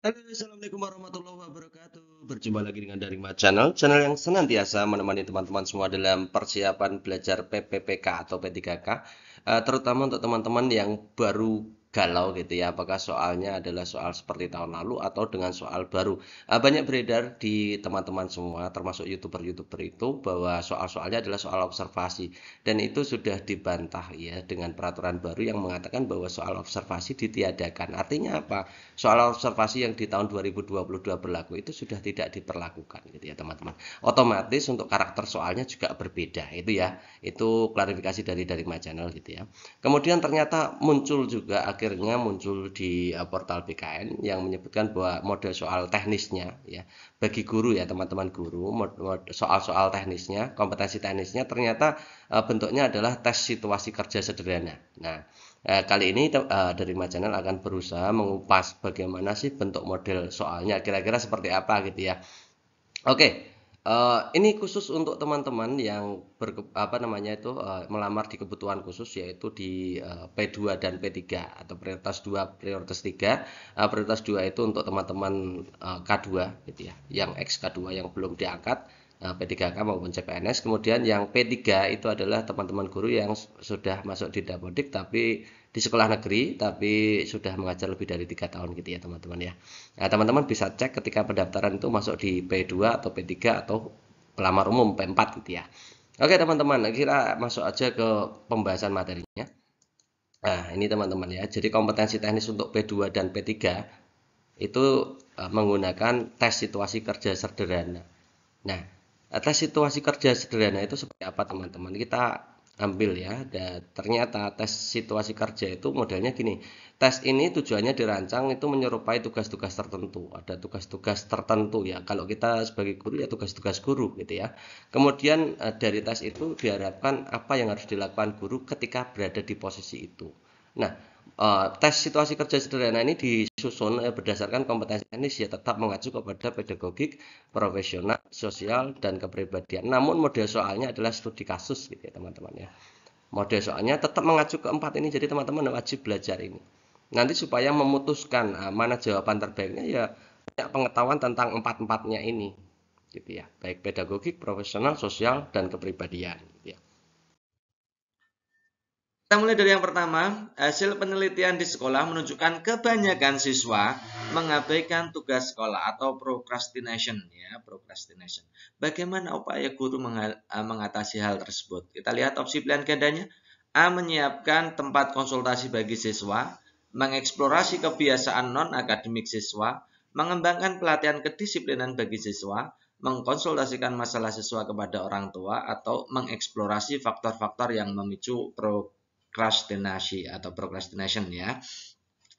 Halo, Assalamualaikum warahmatullahi wabarakatuh. Berjumpa lagi dengan Daring Mat Channel, channel yang senantiasa menemani teman-teman semua dalam persiapan belajar PPPK atau P3K, eh, terutama untuk teman-teman yang baru galau gitu ya apakah soalnya adalah soal seperti tahun lalu atau dengan soal baru eh, banyak beredar di teman-teman semua termasuk youtuber-youtuber itu bahwa soal-soalnya adalah soal observasi dan itu sudah dibantah ya dengan peraturan baru yang mengatakan bahwa soal observasi ditiadakan artinya apa soal observasi yang di tahun 2022 berlaku itu sudah tidak diperlakukan gitu ya teman-teman otomatis untuk karakter soalnya juga berbeda itu ya itu klarifikasi dari dari my channel gitu ya kemudian ternyata muncul juga akhirnya muncul di eh, portal BKN yang menyebutkan bahwa model soal teknisnya ya bagi guru ya teman-teman guru soal-soal teknisnya kompetensi teknisnya ternyata eh, bentuknya adalah tes situasi kerja sederhana. Nah eh, kali ini dari Channel akan berusaha mengupas bagaimana sih bentuk model soalnya kira-kira seperti apa gitu ya. Oke. Uh, ini khusus untuk teman-teman yang ber, apa namanya itu uh, melamar di kebutuhan khusus yaitu di uh, eh, P2 dan P3 atau prioritas 2 prioritas 3. Uh, prioritas 2 itu untuk teman-teman uh, K2 gitu ya, yang X K2 yang belum diangkat Eh, P3K maupun CPNS. Kemudian yang P3 itu adalah teman-teman guru yang sudah masuk di Dapodik tapi di sekolah negeri tapi sudah mengajar lebih dari tiga tahun gitu ya teman-teman ya. Nah teman-teman bisa cek ketika pendaftaran itu masuk di P2 atau P3 atau pelamar umum P4 gitu ya. Oke teman-teman, kita masuk aja ke pembahasan materinya. Nah ini teman-teman ya, jadi kompetensi teknis untuk P2 dan P3 itu eh, menggunakan tes situasi kerja sederhana. Nah, tes situasi kerja sederhana itu seperti apa teman-teman kita ambil ya dan ternyata tes situasi kerja itu modelnya gini tes ini tujuannya dirancang itu menyerupai tugas-tugas tertentu ada tugas-tugas tertentu ya kalau kita sebagai guru ya tugas-tugas guru gitu ya kemudian e, dari tes itu diharapkan apa yang harus dilakukan guru ketika berada di posisi itu nah Eh, tes situasi kerja sederhana ini disusun eh, berdasarkan kompetensi teknis ya tetap mengacu kepada pedagogik, profesional, sosial dan kepribadian. Namun model soalnya adalah studi kasus gitu ya teman-teman ya. Model soalnya tetap mengacu ke empat ini jadi teman-teman wajib belajar ini. Nanti supaya memutuskan uh, mana jawaban terbaiknya ya banyak pengetahuan tentang empat-empatnya ini gitu ya. Baik pedagogik, profesional, sosial dan kepribadian. Kita mulai dari yang pertama, hasil penelitian di sekolah menunjukkan kebanyakan siswa mengabaikan tugas sekolah atau procrastination ya, procrastination. Bagaimana upaya guru eh, mengatasi hal tersebut? Kita lihat opsi pilihan gandanya. A menyiapkan tempat konsultasi bagi siswa, mengeksplorasi kebiasaan non-akademik siswa, mengembangkan pelatihan kedisiplinan bagi siswa, mengkonsultasikan masalah siswa kepada orang tua atau mengeksplorasi faktor-faktor yang memicu pro procrastination atau procrastination ya.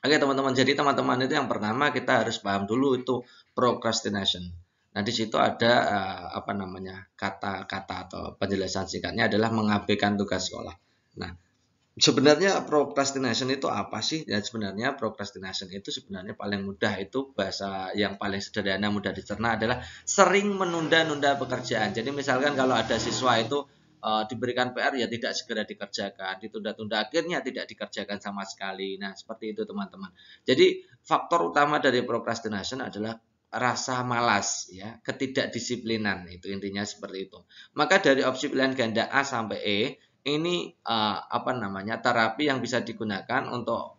Oke teman-teman, jadi teman-teman itu yang pertama kita harus paham dulu itu procrastination. Nah di situ ada eh, apa namanya kata-kata atau penjelasan singkatnya adalah mengabaikan tugas sekolah. Nah sebenarnya procrastination itu apa sih? Ya sebenarnya procrastination itu sebenarnya paling mudah itu bahasa yang paling sederhana mudah dicerna adalah sering menunda-nunda pekerjaan. Jadi misalkan kalau ada siswa itu uh, diberikan PR ya tidak segera dikerjakan, ditunda-tunda akhirnya tidak dikerjakan sama sekali. Nah, seperti itu teman-teman. Jadi faktor utama dari procrastination adalah rasa malas ya, ketidakdisiplinan itu intinya seperti itu. Maka dari opsi pilihan ganda A sampai E ini uh, apa namanya terapi yang bisa digunakan untuk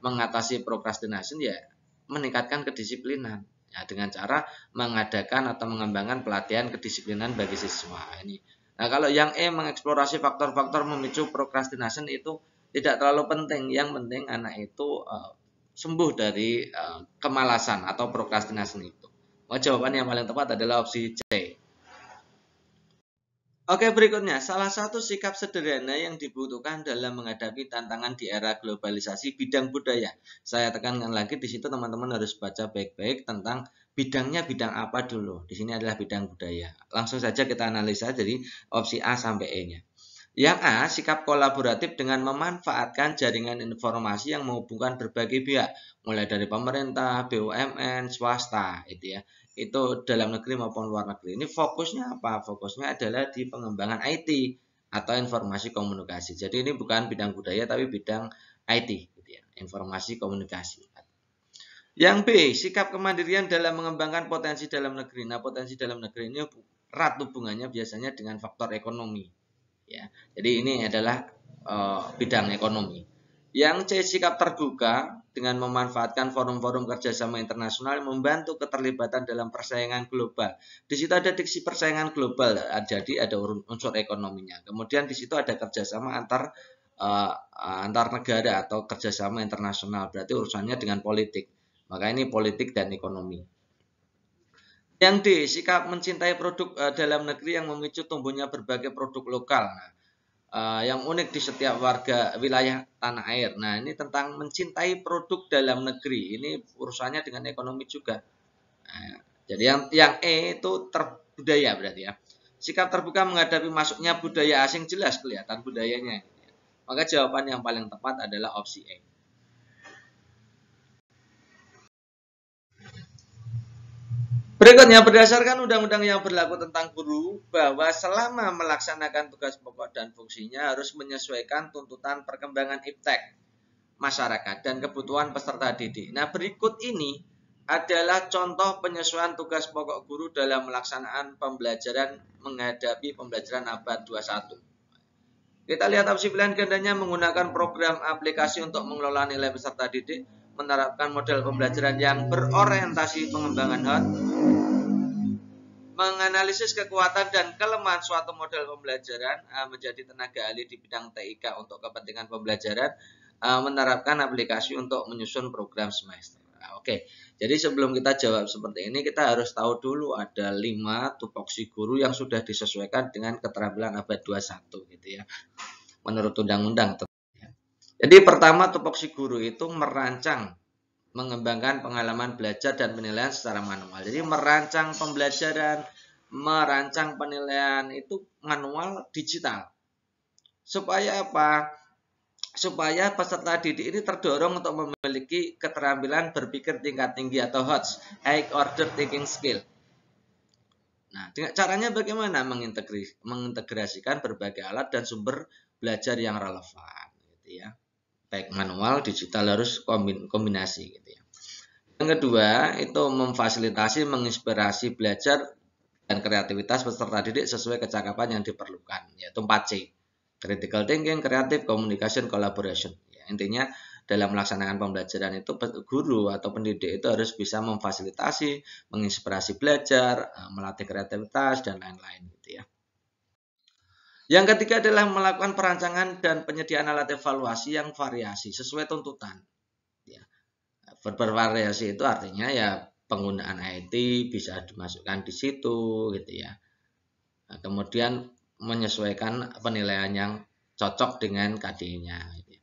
mengatasi procrastination ya meningkatkan kedisiplinan ya, dengan cara mengadakan atau mengembangkan pelatihan kedisiplinan bagi siswa ini Nah, kalau yang E mengeksplorasi faktor-faktor memicu procrastination itu tidak terlalu penting. Yang penting anak itu eh, sembuh dari eh, kemalasan atau procrastination itu. jawaban yang paling tepat adalah opsi C. Oke, berikutnya. Salah satu sikap sederhana yang dibutuhkan dalam menghadapi tantangan di era globalisasi bidang budaya. Saya tekankan lagi di situ teman-teman harus baca baik-baik tentang bidangnya bidang apa dulu? Di sini adalah bidang budaya. Langsung saja kita analisa jadi opsi A sampai E-nya. Yang A, sikap kolaboratif dengan memanfaatkan jaringan informasi yang menghubungkan berbagai pihak, mulai dari pemerintah, BUMN, swasta, itu ya. Itu dalam negeri maupun luar negeri. Ini fokusnya apa? Fokusnya adalah di pengembangan IT atau informasi komunikasi. Jadi ini bukan bidang budaya tapi bidang IT, gitu ya. informasi komunikasi. Yang B, sikap kemandirian dalam mengembangkan potensi dalam negeri. Nah, potensi dalam negeri ini erat hubungannya biasanya dengan faktor ekonomi. Ya, jadi ini adalah uh, bidang ekonomi. Yang C, sikap terbuka dengan memanfaatkan forum-forum kerjasama internasional membantu keterlibatan dalam persaingan global. Di situ ada diksi persaingan global, eh, jadi ada unsur ekonominya. Kemudian di situ ada kerjasama antar eh, antar negara atau kerjasama internasional, berarti urusannya dengan politik. Maka ini politik dan ekonomi. Yang D, sikap mencintai produk uh, dalam negeri yang memicu tumbuhnya berbagai produk lokal. Nah, uh, yang unik di setiap warga wilayah tanah air. Nah, ini tentang mencintai produk dalam negeri. Ini urusannya dengan ekonomi juga. Nah, jadi yang yang E itu terbudaya berarti ya. Sikap terbuka menghadapi masuknya budaya asing jelas kelihatan budayanya. Maka jawaban yang paling tepat adalah opsi E. Berikutnya, berdasarkan undang-undang yang berlaku tentang guru, bahwa selama melaksanakan tugas pokok dan fungsinya harus menyesuaikan tuntutan perkembangan iptek masyarakat dan kebutuhan peserta didik. Nah, berikut ini adalah contoh penyesuaian tugas pokok guru dalam melaksanakan pembelajaran menghadapi pembelajaran abad 21. Kita lihat opsi pilihan gandanya menggunakan program aplikasi untuk mengelola nilai peserta didik, menerapkan model pembelajaran yang berorientasi pengembangan HOT, menganalisis kekuatan dan kelemahan suatu model pembelajaran eh, menjadi tenaga ahli di bidang TIK untuk kepentingan pembelajaran eh, menerapkan aplikasi untuk menyusun program semester. Nah, oke, jadi sebelum kita jawab seperti ini kita harus tahu dulu ada lima tupoksi guru yang sudah disesuaikan dengan keterampilan abad 21 gitu ya. Menurut undang-undang. Jadi pertama tupoksi guru itu merancang mengembangkan pengalaman belajar dan penilaian secara manual. Jadi merancang pembelajaran, merancang penilaian itu manual digital. Supaya apa? Supaya peserta didik ini terdorong untuk memiliki keterampilan berpikir tingkat tinggi atau HOTS, high order thinking skill. Nah, dengan caranya bagaimana mengintegrasikan berbagai alat dan sumber belajar yang relevan gitu ya baik manual digital harus kombinasi gitu ya. Yang kedua itu memfasilitasi, menginspirasi belajar dan kreativitas peserta didik sesuai kecakapan yang diperlukan yaitu 4C. Critical thinking, creative communication, collaboration. Ya, intinya dalam melaksanakan pembelajaran itu guru atau pendidik itu harus bisa memfasilitasi, menginspirasi belajar, eh, melatih kreativitas dan lain-lain gitu ya. Yang ketiga adalah melakukan perancangan dan penyediaan alat evaluasi yang variasi sesuai tuntutan. Ya. Bervariasi itu artinya ya penggunaan IT bisa dimasukkan di situ gitu ya. Nah, kemudian menyesuaikan penilaian yang cocok dengan kd gitu ya.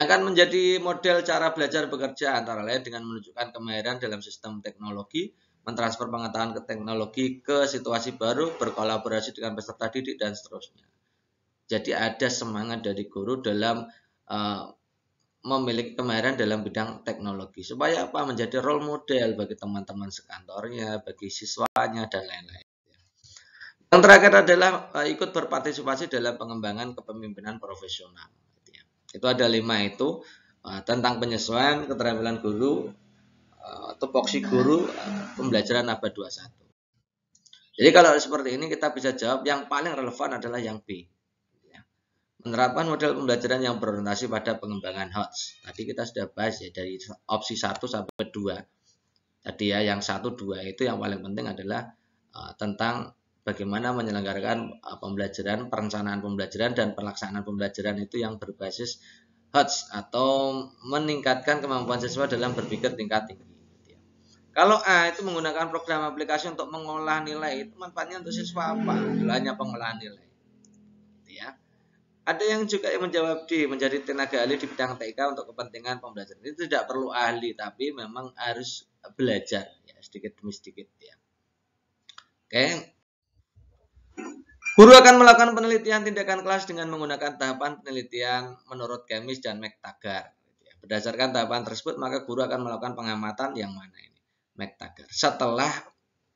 Akan menjadi model cara belajar bekerja antara lain dengan menunjukkan kemahiran dalam sistem teknologi, mentransfer pengetahuan ke teknologi ke situasi baru, berkolaborasi dengan peserta didik dan seterusnya. Jadi ada semangat dari guru dalam uh, memiliki kemahiran dalam bidang teknologi supaya apa menjadi role model bagi teman-teman sekantornya, bagi siswanya dan lain-lain. Yang terakhir adalah eh, ikut berpartisipasi dalam pengembangan kepemimpinan profesional. Itu ada lima itu eh, tentang penyesuaian keterampilan guru, Eh, tupoksi guru eh, pembelajaran abad 21. Jadi kalau seperti ini kita bisa jawab yang paling relevan adalah yang B. Ya. Menerapkan model pembelajaran yang berorientasi pada pengembangan HOTS. Tadi kita sudah bahas ya dari opsi 1 sampai 2. Tadi ya yang 1 2 itu yang paling penting adalah eh, tentang bagaimana menyelenggarakan pembelajaran, perencanaan pembelajaran dan pelaksanaan pembelajaran itu yang berbasis HOTS atau meningkatkan kemampuan siswa dalam berpikir tingkat tinggi. Kalau A itu menggunakan program aplikasi untuk mengolah nilai, itu manfaatnya untuk siswa apa? Hanya pengolahan nilai. Gitu ya. Ada yang juga yang menjawab D, menjadi tenaga ahli di bidang TK untuk kepentingan pembelajaran. Itu tidak perlu ahli, tapi memang harus belajar ya, sedikit demi sedikit ya. Oke, Guru akan melakukan penelitian tindakan kelas dengan menggunakan tahapan penelitian menurut Kemis dan McTaggart. Gitu ya. Berdasarkan tahapan tersebut, maka guru akan melakukan pengamatan yang mana ini. McTaggart Setelah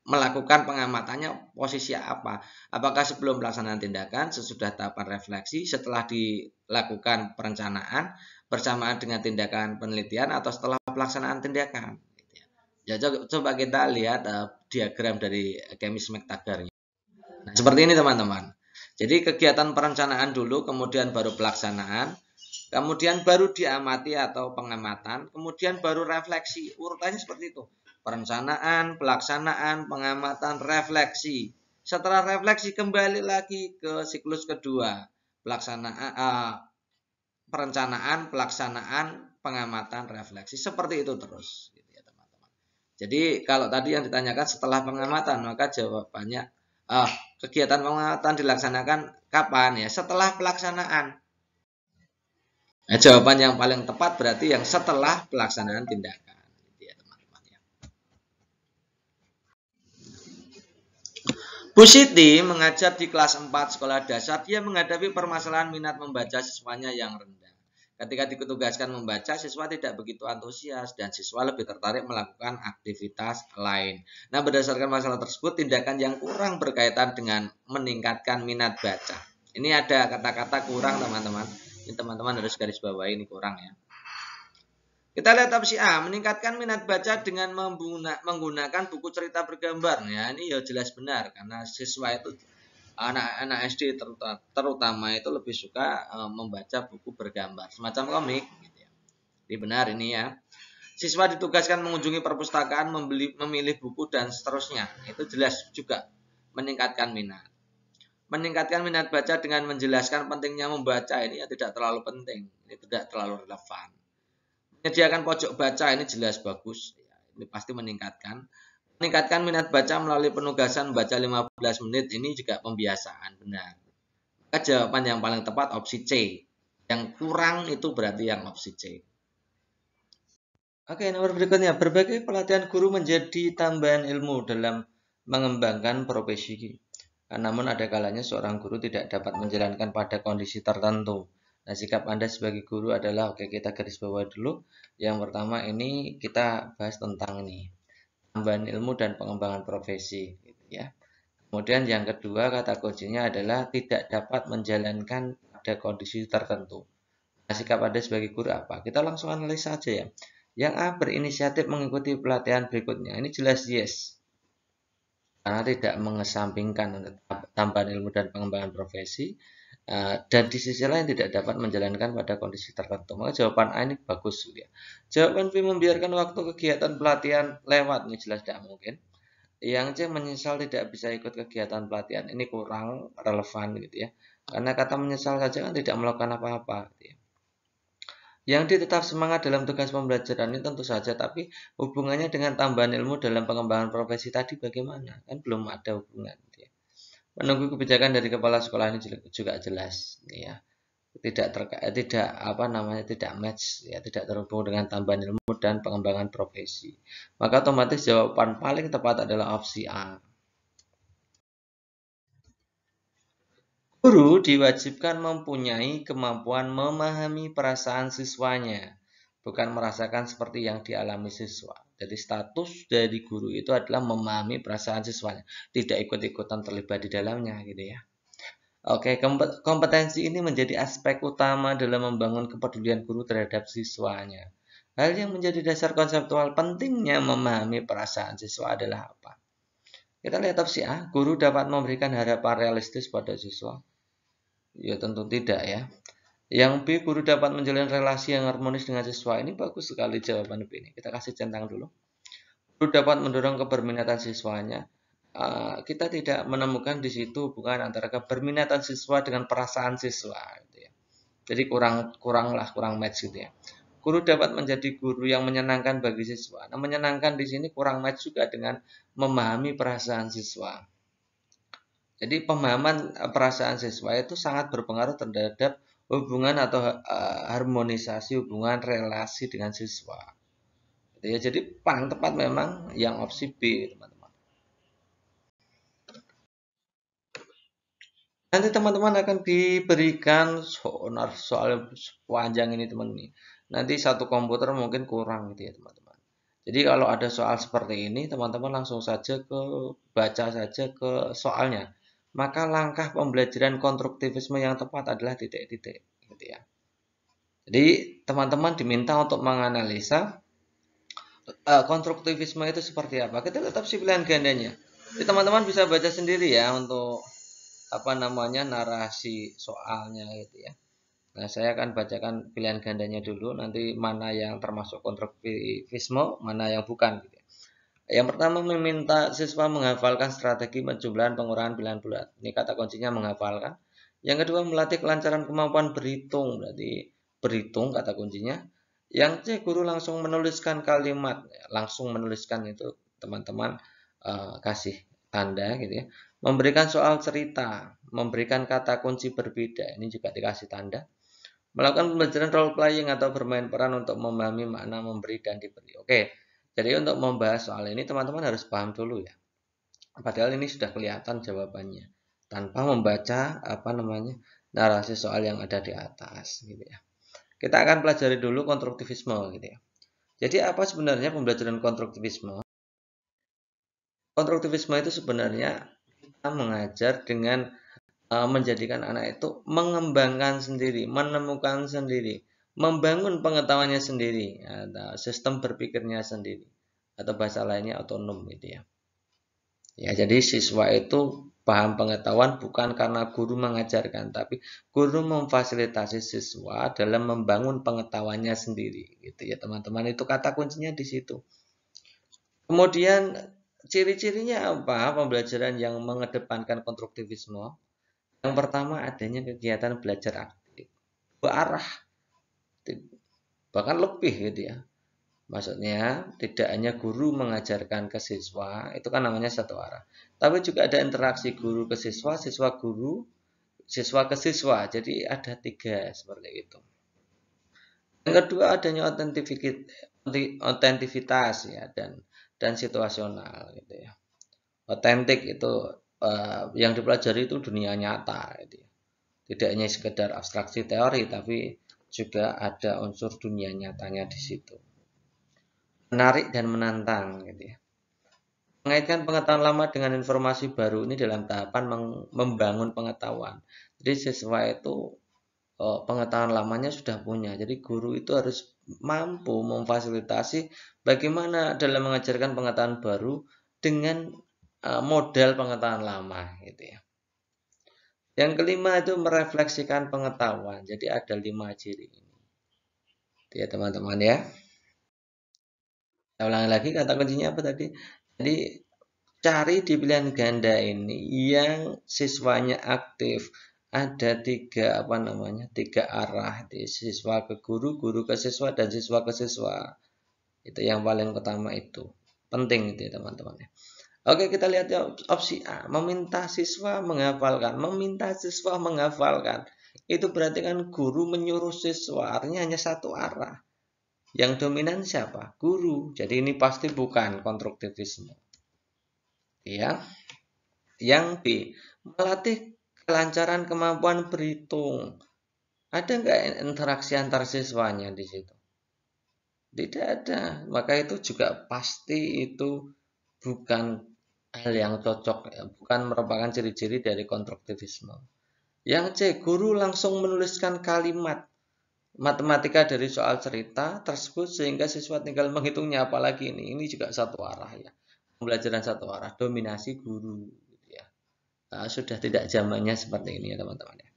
melakukan pengamatannya posisi apa? Apakah sebelum pelaksanaan tindakan, sesudah tahapan refleksi, setelah dilakukan perencanaan bersamaan dengan tindakan penelitian atau setelah pelaksanaan tindakan? Gitu ya, ya coba kita lihat uh, diagram dari Kemis McTaggart. Nah, seperti ini teman-teman. Jadi kegiatan perencanaan dulu, kemudian baru pelaksanaan, kemudian baru diamati atau pengamatan, kemudian baru refleksi. Urutannya seperti itu perencanaan, pelaksanaan, pengamatan, refleksi. Setelah refleksi kembali lagi ke siklus kedua, pelaksanaan, uh, eh, perencanaan, pelaksanaan, pengamatan, refleksi. Seperti itu terus. Gitu ya, Jadi kalau tadi yang ditanyakan setelah pengamatan, maka jawabannya uh, kegiatan pengamatan dilaksanakan kapan ya? Setelah pelaksanaan. Nah, jawaban yang paling tepat berarti yang setelah pelaksanaan tindakan. Bu Siti mengajar di kelas 4 sekolah dasar, dia menghadapi permasalahan minat membaca siswanya yang rendah. Ketika ditugaskan membaca, siswa tidak begitu antusias dan siswa lebih tertarik melakukan aktivitas lain. Nah, berdasarkan masalah tersebut, tindakan yang kurang berkaitan dengan meningkatkan minat baca. Ini ada kata-kata kurang, teman-teman. Ini teman-teman harus garis bawah ini kurang ya. Kita lihat opsi A, meningkatkan minat baca dengan menggunakan buku cerita bergambar. Ya, ini ya jelas benar karena siswa itu anak-anak SD terutama, itu lebih suka e, membaca buku bergambar, semacam komik. Gitu ya. Ini benar ini ya. Siswa ditugaskan mengunjungi perpustakaan, membeli, memilih buku dan seterusnya. Itu jelas juga meningkatkan minat. Meningkatkan minat baca dengan menjelaskan pentingnya membaca ini ya tidak terlalu penting, ini tidak terlalu relevan menyediakan pojok baca ini jelas bagus ya, ini pasti meningkatkan meningkatkan minat baca melalui penugasan baca 15 menit ini juga pembiasaan benar maka jawaban yang paling tepat opsi C yang kurang itu berarti yang opsi C Oke, nomor berikutnya. Berbagai pelatihan guru menjadi tambahan ilmu dalam mengembangkan profesi. Namun ada kalanya seorang guru tidak dapat menjalankan pada kondisi tertentu. Nah, sikap Anda sebagai guru adalah oke kita garis bawah dulu. Yang pertama ini kita bahas tentang ini tambahan ilmu dan pengembangan profesi gitu ya. Kemudian yang kedua kata kuncinya adalah tidak dapat menjalankan pada kondisi tertentu. Nah, sikap Anda sebagai guru apa? Kita langsung analisa aja ya. Yang A berinisiatif mengikuti pelatihan berikutnya. Ini jelas yes. Karena tidak mengesampingkan tambahan ilmu dan pengembangan profesi. Eh, dan di sisi lain tidak dapat menjalankan pada kondisi tertentu. Maka jawaban A ini bagus ya. Jawaban B membiarkan waktu kegiatan pelatihan lewat ini jelas tidak mungkin. Yang C menyesal tidak bisa ikut kegiatan pelatihan ini kurang relevan gitu ya. Karena kata menyesal saja kan tidak melakukan apa-apa. Gitu ya. Yang D tetap semangat dalam tugas pembelajaran ini tentu saja, tapi hubungannya dengan tambahan ilmu dalam pengembangan profesi tadi bagaimana? Kan belum ada hubungan. Gitu ya menunggu kebijakan dari kepala sekolah ini juga jelas ya tidak terkait eh, tidak apa namanya tidak match ya tidak terhubung dengan tambahan ilmu dan pengembangan profesi maka otomatis jawaban paling tepat adalah opsi A Guru diwajibkan mempunyai kemampuan memahami perasaan siswanya, bukan merasakan seperti yang dialami siswa. Jadi status dari guru itu adalah memahami perasaan siswanya, tidak ikut-ikutan terlibat di dalamnya gitu ya. Oke, kompetensi ini menjadi aspek utama dalam membangun kepedulian guru terhadap siswanya. Hal yang menjadi dasar konseptual pentingnya memahami perasaan siswa adalah apa? Kita lihat opsi A, guru dapat memberikan harapan realistis pada siswa. Ya tentu tidak ya. Yang B, guru dapat menjalin relasi yang harmonis dengan siswa. Ini bagus sekali jawaban B ini. Kita kasih centang dulu. Guru dapat mendorong keberminatan siswanya. Uh, kita tidak menemukan di situ bukan antara keberminatan siswa dengan perasaan siswa. Gitu ya. Jadi kurang kurang kurang match gitu ya. Guru dapat menjadi guru yang menyenangkan bagi siswa. Nah, menyenangkan di sini kurang match juga dengan memahami perasaan siswa. Jadi pemahaman eh, perasaan siswa itu sangat berpengaruh terhadap hubungan atau eh, harmonisasi hubungan relasi dengan siswa. Ya, jadi paling tepat memang yang opsi B, teman-teman. Nanti teman-teman akan diberikan soal soal panjang ini, teman-teman. Nanti satu komputer mungkin kurang gitu ya, teman-teman. Jadi kalau ada soal seperti ini, teman-teman langsung saja ke baca saja ke soalnya maka langkah pembelajaran konstruktivisme yang tepat adalah titik-titik gitu ya. Jadi teman-teman diminta untuk menganalisa uh, konstruktivisme itu seperti apa. Kita tetap si pilihan gandanya. Jadi teman-teman bisa baca sendiri ya untuk apa namanya narasi soalnya gitu ya. Nah, saya akan bacakan pilihan gandanya dulu nanti mana yang termasuk konstruktivisme, mana yang bukan gitu ya. Yang pertama meminta siswa menghafalkan strategi penjumlahan pengurangan pilihan bulat. Ini kata kuncinya menghafalkan. Yang kedua melatih kelancaran kemampuan berhitung. Berarti berhitung kata kuncinya. Yang C guru langsung menuliskan kalimat, langsung menuliskan itu teman-teman uh, kasih tanda gitu ya. Memberikan soal cerita, memberikan kata kunci berbeda. Ini juga dikasih tanda. Melakukan pembelajaran role playing atau bermain peran untuk memahami makna memberi dan diberi. Oke. Jadi untuk membahas soal ini teman-teman harus paham dulu ya. Padahal ini sudah kelihatan jawabannya tanpa membaca apa namanya narasi soal yang ada di atas gitu ya. Kita akan pelajari dulu konstruktivisme gitu ya. Jadi apa sebenarnya pembelajaran konstruktivisme? Konstruktivisme itu sebenarnya kita mengajar dengan e, menjadikan anak itu mengembangkan sendiri, menemukan sendiri, membangun pengetahuannya sendiri atau sistem berpikirnya sendiri atau bahasa lainnya otonom gitu ya. Ya, jadi siswa itu paham pengetahuan bukan karena guru mengajarkan, tapi guru memfasilitasi siswa dalam membangun pengetahuannya sendiri gitu ya, teman-teman. Itu kata kuncinya di situ. Kemudian ciri-cirinya apa pembelajaran yang mengedepankan konstruktivisme? Yang pertama adanya kegiatan belajar aktif. Dua bahkan lebih gitu ya. Maksudnya tidak hanya guru mengajarkan ke siswa, itu kan namanya satu arah. Tapi juga ada interaksi guru ke siswa, siswa guru, siswa ke siswa. Jadi ada tiga seperti itu. Yang kedua adanya otentivitas ya dan dan situasional gitu ya. Otentik itu uh, yang dipelajari itu dunia nyata gitu ya. Tidak hanya sekedar abstraksi teori tapi juga ada unsur dunia nyatanya di situ. Menarik dan menantang gitu ya. Mengaitkan pengetahuan lama dengan informasi baru ini dalam tahapan membangun pengetahuan. Jadi siswa itu eh, pengetahuan lamanya sudah punya. Jadi guru itu harus mampu memfasilitasi bagaimana dalam mengajarkan pengetahuan baru dengan uh, eh, modal pengetahuan lama gitu ya. Yang kelima itu merefleksikan pengetahuan. Jadi ada lima ciri ini. Itu ya teman-teman ya. Saya ulangi lagi kata kuncinya apa tadi? Jadi cari di pilihan ganda ini yang siswanya aktif. Ada tiga apa namanya? Tiga arah. di siswa ke guru, guru ke siswa, dan siswa ke siswa. Itu yang paling pertama itu. Penting itu ya teman-teman ya. -teman. Oke, kita lihat ya opsi A, meminta siswa menghafalkan, meminta siswa menghafalkan. Itu berarti kan guru menyuruh siswa, artinya hanya satu arah. Yang dominan siapa? Guru. Jadi ini pasti bukan konstruktivisme. Ya. Yang B, melatih kelancaran kemampuan berhitung. Ada nggak interaksi antar siswanya di situ? Tidak ada. Maka itu juga pasti itu bukan hal yang cocok ya, bukan merupakan ciri-ciri dari konstruktivisme. Yang C, guru langsung menuliskan kalimat matematika dari soal cerita tersebut sehingga siswa tinggal menghitungnya apalagi ini ini juga satu arah ya pembelajaran satu arah dominasi guru gitu ya nah, sudah tidak zamannya seperti ini ya teman-teman ya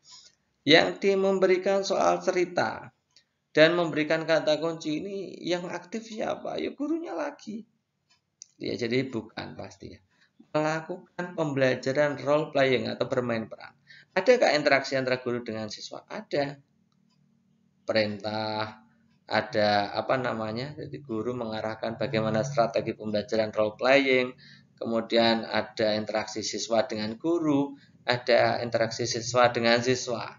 yang D memberikan soal cerita dan memberikan kata kunci ini yang aktif siapa ya gurunya lagi ya jadi bukan pasti ya melakukan pembelajaran role playing atau bermain peran. Adakah interaksi antara guru dengan siswa? Ada. Perintah, ada apa namanya? Jadi guru mengarahkan bagaimana strategi pembelajaran role playing, kemudian ada interaksi siswa dengan guru, ada interaksi siswa dengan siswa.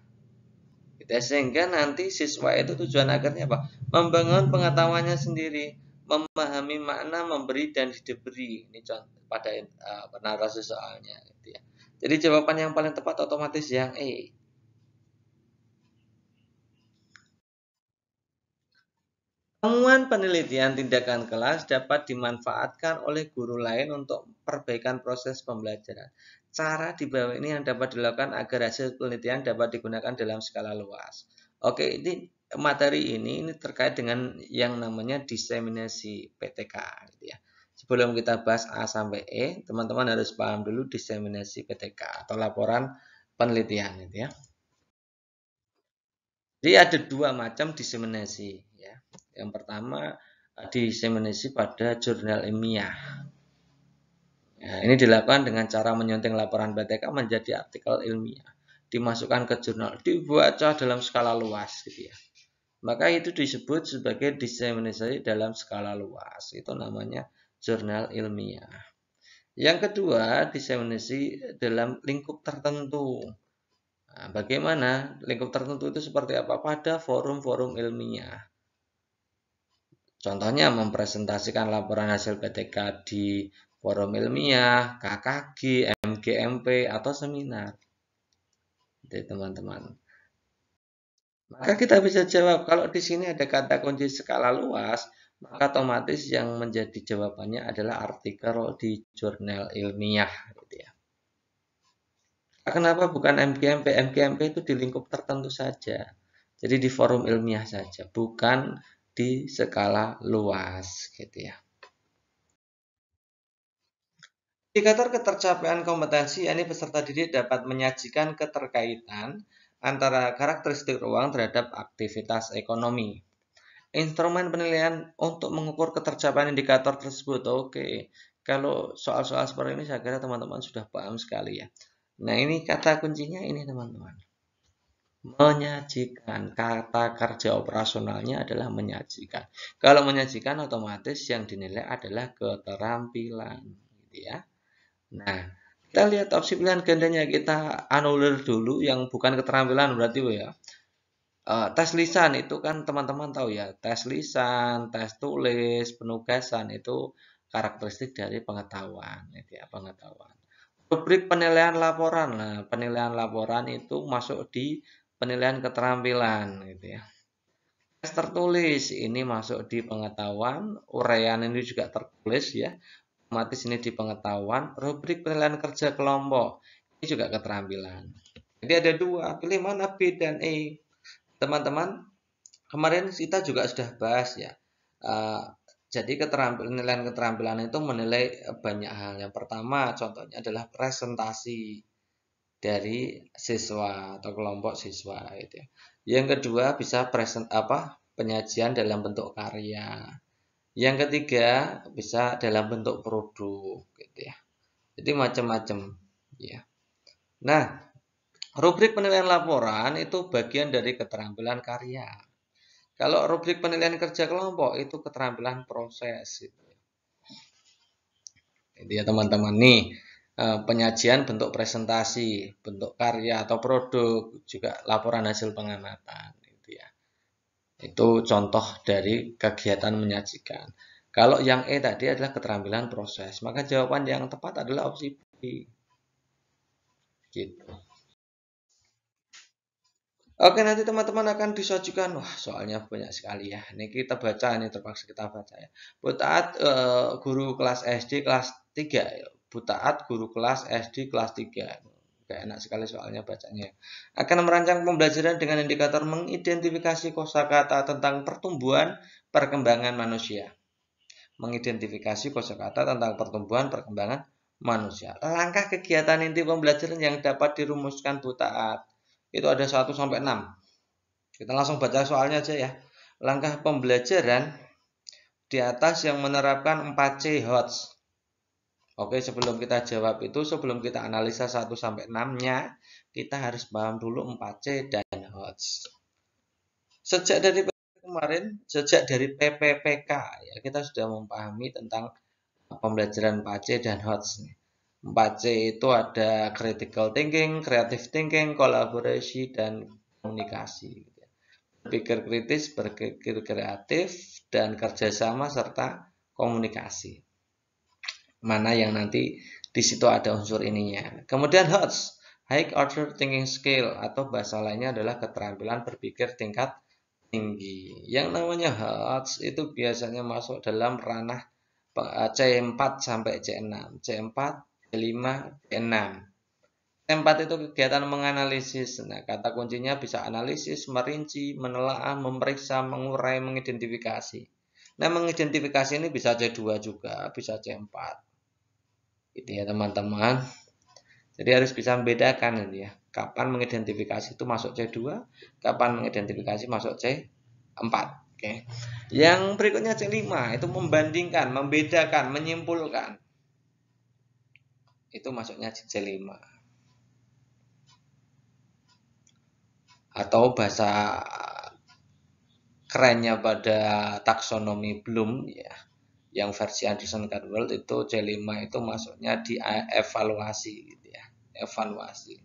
Kita gitu ya, sehingga nanti siswa itu tujuan akhirnya apa? Membangun pengetahuannya sendiri, memahami makna memberi dan diberi ini contoh pada uh, narasi soalnya gitu ya. Jadi jawaban yang paling tepat otomatis yang E. Temuan penelitian tindakan kelas dapat dimanfaatkan oleh guru lain untuk perbaikan proses pembelajaran. Cara di bawah ini yang dapat dilakukan agar hasil penelitian dapat digunakan dalam skala luas. Oke, ini materi ini ini terkait dengan yang namanya diseminasi PTK gitu ya. Sebelum kita bahas A sampai E, teman-teman harus paham dulu diseminasi PTK atau laporan penelitian gitu ya. Jadi ada dua macam diseminasi ya. Yang pertama eh, diseminasi pada jurnal ilmiah. Nah, ini dilakukan dengan cara menyunting laporan PTK menjadi artikel ilmiah, dimasukkan ke jurnal, dibaca dalam skala luas gitu ya maka itu disebut sebagai diseminasi dalam skala luas. Itu namanya jurnal ilmiah. Yang kedua, diseminasi dalam lingkup tertentu. Nah, bagaimana lingkup tertentu itu seperti apa? Pada forum-forum ilmiah. Contohnya mempresentasikan laporan hasil PTK di forum ilmiah, KKG, MGMP, atau seminar. Jadi teman-teman. Maka kita bisa jawab kalau di sini ada kata kunci skala luas, maka otomatis yang menjadi jawabannya adalah artikel di jurnal ilmiah gitu ya. Kenapa bukan MGMP? MGMP itu di lingkup tertentu saja. Jadi di forum ilmiah saja, bukan di skala luas gitu ya. Indikator ketercapaian kompetensi, ini peserta didik dapat menyajikan keterkaitan antara karakteristik ruang terhadap aktivitas ekonomi. Instrumen penilaian untuk mengukur ketercapaian indikator tersebut. Oke, kalau soal-soal seperti ini saya kira teman-teman sudah paham sekali ya. Nah, ini kata kuncinya ini teman-teman. Menyajikan kata kerja operasionalnya adalah menyajikan. Kalau menyajikan otomatis yang dinilai adalah keterampilan, gitu ya. Nah, kita lihat opsi pilihan gandanya kita anulir dulu yang bukan keterampilan berarti ya. Uh, tes lisan itu kan teman-teman tahu ya, tes lisan, tes tulis, penugasan itu karakteristik dari pengetahuan, ya pengetahuan. Rubrik penilaian laporan, nah penilaian laporan itu masuk di penilaian keterampilan, gitu ya. Tes tertulis ini masuk di pengetahuan, uraian ini juga tertulis ya otomatis ini di pengetahuan, rubrik penilaian kerja kelompok, ini juga keterampilan. Jadi ada dua, pilih mana B dan E. Teman-teman, kemarin kita juga sudah bahas ya, uh, jadi keterampilan penilaian keterampilan itu menilai eh, banyak hal. Yang pertama contohnya adalah presentasi dari siswa atau kelompok siswa itu. Ya. Yang kedua bisa present apa penyajian dalam bentuk karya. Yang ketiga bisa dalam bentuk produk gitu ya. Jadi macam-macam ya. Nah, rubrik penilaian laporan itu bagian dari keterampilan karya. Kalau rubrik penilaian kerja kelompok itu keterampilan proses gitu. Ya. Jadi ya teman-teman nih eh, penyajian bentuk presentasi, bentuk karya atau produk, juga laporan hasil pengamatan. Itu contoh dari kegiatan menyajikan. Kalau yang E tadi adalah keterampilan proses, maka jawaban yang tepat adalah opsi B. Gitu. Oke nanti teman-teman akan disajikan wah soalnya banyak sekali ya. Ini kita baca ini terpaksa kita baca ya. Butaat e, guru kelas SD kelas 3 ya. Butaat guru kelas SD kelas 3. Gak enak sekali soalnya bacanya. Akan merancang pembelajaran dengan indikator mengidentifikasi kosakata tentang pertumbuhan perkembangan manusia. Mengidentifikasi kosakata tentang pertumbuhan perkembangan manusia. Langkah kegiatan inti pembelajaran yang dapat dirumuskan Bu Taat itu ada 1 sampai 6. Kita langsung baca soalnya aja ya. Langkah pembelajaran di atas yang menerapkan 4C HOTS Oke, sebelum kita jawab itu, sebelum kita analisa 1 sampai 6-nya, kita harus paham dulu 4C dan HOTS. Sejak dari kemarin, sejak dari PPPK, ya, kita sudah memahami tentang pembelajaran 4C dan HOTS. 4C itu ada critical thinking, creative thinking, kolaborasi, dan komunikasi. Gitu ya. Berpikir kritis, berpikir kreatif, dan kerjasama serta komunikasi mana yang nanti di situ ada unsur ininya. Kemudian HOTS, High Order Thinking Skill atau bahasa lainnya adalah keterampilan berpikir tingkat tinggi. Yang namanya HOTS itu biasanya masuk dalam ranah eh, C4 sampai C6, C4, C5, C6. C4 itu kegiatan menganalisis. Nah, kata kuncinya bisa analisis, merinci, menelaah, memeriksa, mengurai, mengidentifikasi. Nah, mengidentifikasi ini bisa C2 juga, bisa C4 gitu ya teman-teman jadi harus bisa membedakan ini ya kapan mengidentifikasi itu masuk C2 kapan mengidentifikasi masuk C4 oke yang berikutnya C5 itu membandingkan membedakan menyimpulkan itu masuknya C5 atau bahasa kerennya pada taksonomi Bloom, ya yang versi Anderson Carwell itu C5 itu masuknya di evaluasi gitu ya evaluasi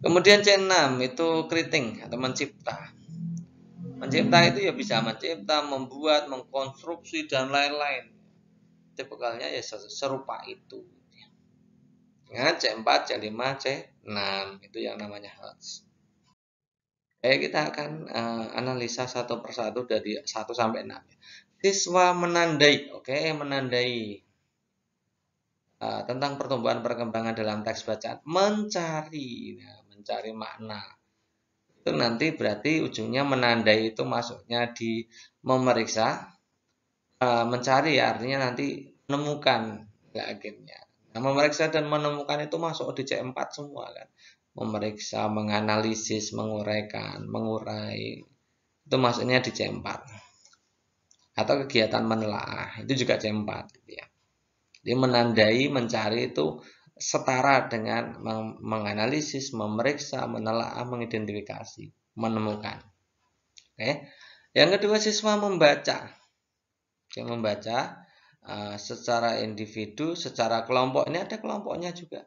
kemudian C6 itu kriting atau mencipta mencipta itu ya bisa mencipta membuat mengkonstruksi dan lain-lain tipikalnya ya serupa itu gitu ya, C4 C5 C6 itu yang namanya Hertz Oke, kita akan uh, analisa satu persatu dari 1 sampai 6 siswa menandai, oke, okay, menandai uh, tentang pertumbuhan perkembangan dalam teks bacaan, mencari, ya, mencari makna. Itu nanti berarti ujungnya menandai itu masuknya di memeriksa, uh, mencari ya artinya nanti menemukan ya akhirnya. Nah, memeriksa dan menemukan itu masuk di C4 semua kan. Memeriksa, menganalisis, menguraikan, mengurai. Itu maksudnya di C4 atau kegiatan menelaah itu juga C4 gitu ya. Dia menandai mencari itu setara dengan menganalisis, memeriksa, menelaah, mengidentifikasi, menemukan. Oke. Yang kedua siswa membaca. Dia membaca uh, secara individu, secara kelompok. Ini ada kelompoknya juga.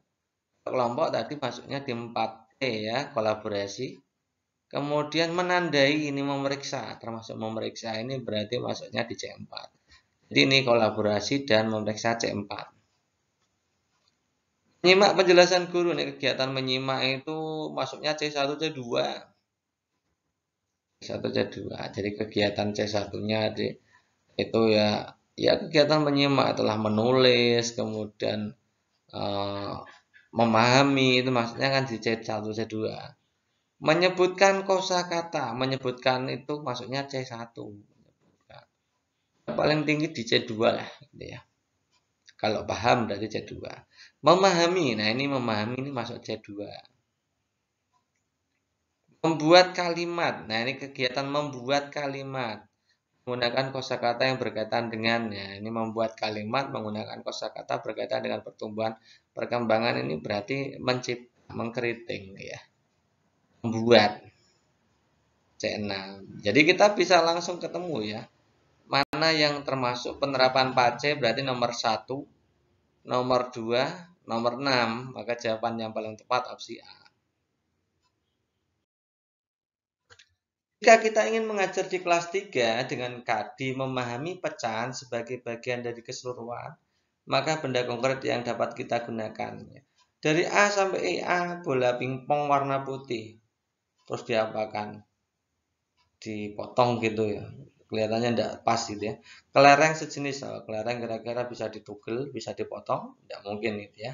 Kelompok tadi masuknya di 4 E ya, kolaborasi. Kemudian menandai ini memeriksa, termasuk memeriksa ini berarti masuknya di C4. Jadi ini kolaborasi dan memeriksa C4. Menyimak penjelasan guru nih kegiatan menyimak itu masuknya C1 C2. C1 C2. Jadi kegiatan C1-nya itu ya ya kegiatan menyimak telah menulis, kemudian uh, memahami itu maksudnya kan di C1 C2 menyebutkan kosakata menyebutkan itu maksudnya C1 paling tinggi di C2 lah gitu ya kalau paham dari C2 memahami nah ini memahami ini masuk C2 membuat kalimat nah ini kegiatan membuat kalimat menggunakan kosakata yang berkaitan dengannya. ini membuat kalimat menggunakan kosakata berkaitan dengan pertumbuhan perkembangan ini berarti mencipta mengkriting ya membuat C6. Jadi kita bisa langsung ketemu ya. Mana yang termasuk penerapan PACE berarti nomor 1, nomor 2, nomor 6. Maka jawaban yang paling tepat opsi A. Jika kita ingin mengajar di kelas 3 dengan KADI memahami pecahan sebagai bagian dari keseluruhan, maka benda konkret yang dapat kita gunakan. Dari A sampai EA, bola pingpong warna putih terus diapakan dipotong gitu ya kelihatannya tidak pas gitu ya kelereng sejenis oh, kelereng kira-kira bisa ditugel bisa dipotong tidak mungkin gitu ya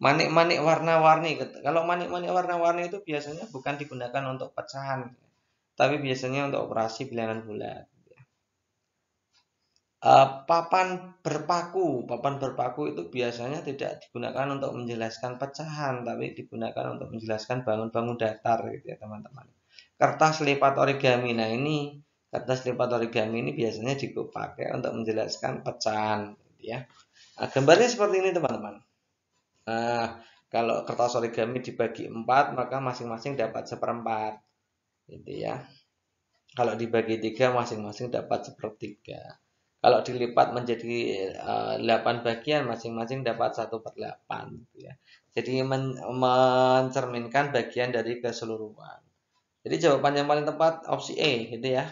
manik-manik warna-warni kalau manik-manik warna-warni itu biasanya bukan digunakan untuk pecahan tapi biasanya untuk operasi bilangan bulat Eh, papan berpaku, papan berpaku itu biasanya tidak digunakan untuk menjelaskan pecahan, tapi digunakan untuk menjelaskan bangun-bangun datar gitu ya teman-teman. Kertas lipat origami, nah ini kertas lipat origami ini biasanya dipakai untuk menjelaskan pecahan, gitu ya. Nah, gambarnya seperti ini teman-teman. Nah, kalau kertas origami dibagi empat, maka masing-masing dapat seperempat, gitu ya. Kalau dibagi tiga, masing-masing dapat sepertiga. Kalau dilipat menjadi uh, eh, 8 bagian masing-masing dapat 1 per 8 gitu ya. Jadi men mencerminkan bagian dari keseluruhan. Jadi jawaban yang paling tepat opsi E gitu ya.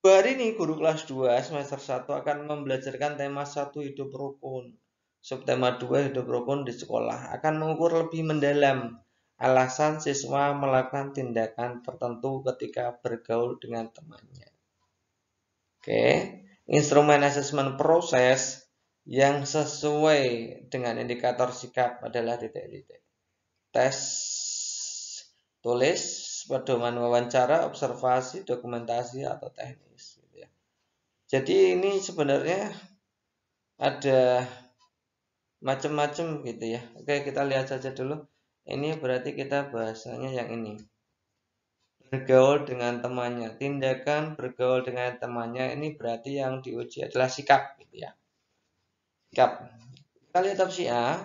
hari ini guru kelas 2 semester 1 akan membelajarkan tema 1 hidup rukun. Subtema 2 hidup rukun di sekolah akan mengukur lebih mendalam alasan siswa melakukan tindakan tertentu ketika bergaul dengan temannya. Oke, instrumen asesmen proses yang sesuai dengan indikator sikap adalah titik-titik. Tes tulis, pedoman wawancara, observasi, dokumentasi, atau teknis. Gitu ya. Jadi ini sebenarnya ada macam-macam gitu ya. Oke, kita lihat saja dulu. Ini berarti kita bahasanya yang ini. Bergaul dengan temannya. Tindakan bergaul dengan temannya ini berarti yang diuji adalah sikap gitu ya. Sikap. Kita lihat opsi A,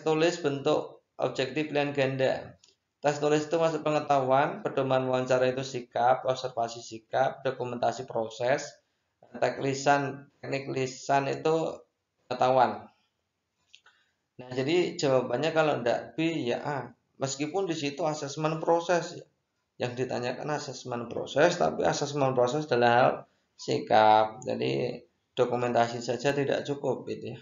tulis bentuk objektif pilihan ganda. Tes tulis itu masuk pengetahuan, pedoman wawancara itu sikap, observasi sikap, dokumentasi proses, teknik lisan, teknik lisan itu pengetahuan. Nah, jadi jawabannya kalau tidak B ya A. Meskipun di situ asesmen proses ya. yang ditanyakan asesmen proses, tapi asesmen proses adalah sikap. Jadi dokumentasi saja tidak cukup itu ya.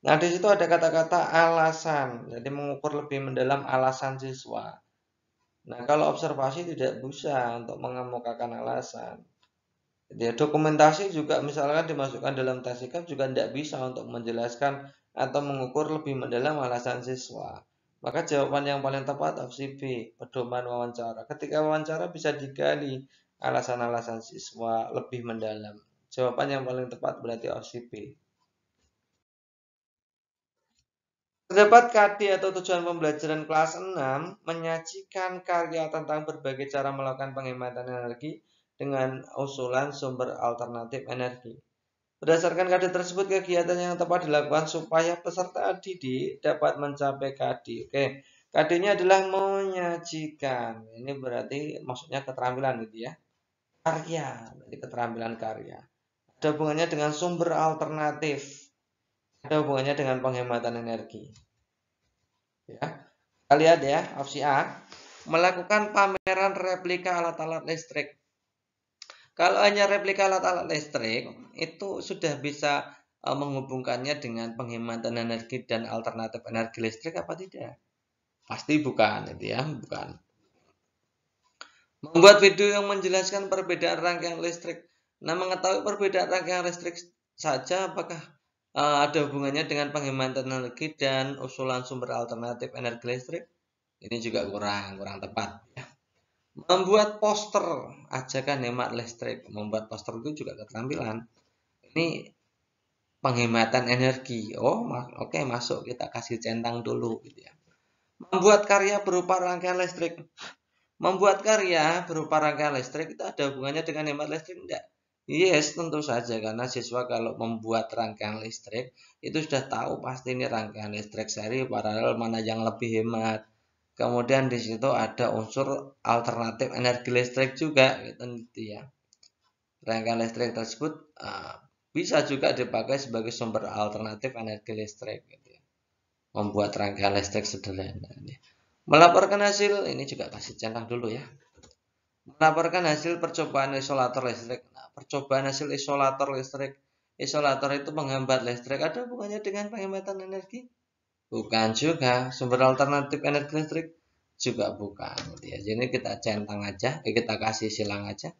Nah, di situ ada kata-kata alasan. Jadi mengukur lebih mendalam alasan siswa. Nah, kalau observasi tidak bisa untuk mengemukakan alasan. Jadi, ya, dokumentasi juga misalkan dimasukkan dalam tes sikap juga tidak bisa untuk menjelaskan atau mengukur lebih mendalam alasan siswa. Maka jawaban yang paling tepat opsi B, pedoman wawancara. Ketika wawancara bisa digali alasan-alasan siswa lebih mendalam. Jawaban yang paling tepat berarti opsi B. Terdapat KD atau tujuan pembelajaran kelas 6 menyajikan karya tentang berbagai cara melakukan penghematan energi dengan usulan sumber alternatif energi. Berdasarkan KD tersebut, kegiatan yang tepat dilakukan supaya peserta didik dapat mencapai KD. Oke, KD-nya adalah menyajikan. Ini berarti maksudnya keterampilan gitu ya. Karya, berarti keterampilan karya. Ada hubungannya dengan sumber alternatif. Ada hubungannya dengan penghematan energi. Ya. Kita lihat ya, opsi A. Melakukan pameran replika alat-alat listrik. Kalau hanya replika alat-alat listrik, itu sudah bisa e, menghubungkannya dengan penghematan energi dan alternatif energi listrik apa tidak? Pasti bukan, itu ya, bukan. Membuat video yang menjelaskan perbedaan rangkaian listrik. Nah, mengetahui perbedaan rangkaian listrik saja apakah uh, ada hubungannya dengan penghematan energi dan usulan sumber alternatif energi listrik? Ini juga kurang, kurang tepat. Membuat poster ajakan hemat listrik. Membuat poster itu juga keterampilan. Ini penghematan energi. Oh, oke okay, masuk kita kasih centang dulu gitu ya. Membuat karya berupa rangkaian listrik. Membuat karya berupa rangkaian listrik itu ada hubungannya dengan hemat listrik enggak? Yes, tentu saja karena siswa kalau membuat rangkaian listrik itu sudah tahu pasti ini rangkaian listrik seri paralel mana yang lebih hemat. Kemudian di situ ada unsur alternatif energi listrik juga gitu, gitu ya. Rangkaian listrik tersebut uh, bisa juga dipakai sebagai sumber alternatif energi listrik gitu ya. Membuat rangka listrik sederhana. Gitu. Melaporkan hasil ini juga kasih centang dulu ya. Melaporkan hasil percobaan isolator listrik. Nah, percobaan hasil isolator listrik. Isolator itu menghambat listrik. Ada hubungannya dengan penghematan energi? bukan juga sumber alternatif energi listrik juga bukan ya jadi kita centang aja eh, kita kasih silang aja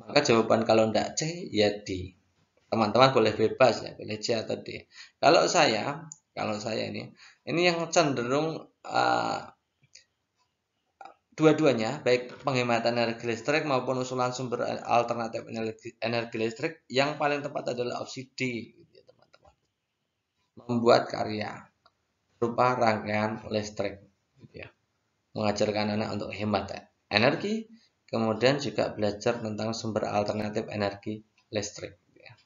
maka jawaban kalau tidak C ya D teman-teman boleh bebas ya pilih C atau D kalau saya kalau saya ini ini yang cenderung uh, dua-duanya baik penghematan energi listrik maupun usulan sumber alternatif energi, energi listrik yang paling tepat adalah opsi D ya, teman-teman membuat karya berupa rangkaian listrik gitu ya. mengajarkan anak untuk hemat energi kemudian juga belajar tentang sumber alternatif energi listrik gitu ya.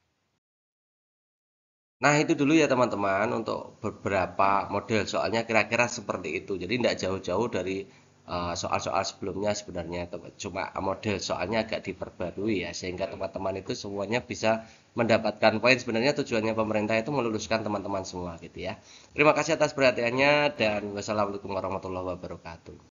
nah itu dulu ya teman-teman untuk beberapa model soalnya kira-kira seperti itu jadi tidak jauh-jauh dari Eh, soal-soal sebelumnya sebenarnya cuma model soalnya agak diperbarui ya sehingga iya. teman-teman itu semuanya bisa mendapatkan poin sebenarnya tujuannya pemerintah itu meluluskan teman-teman semua gitu ya terima kasih atas perhatiannya dan wassalamualaikum warahmatullahi wabarakatuh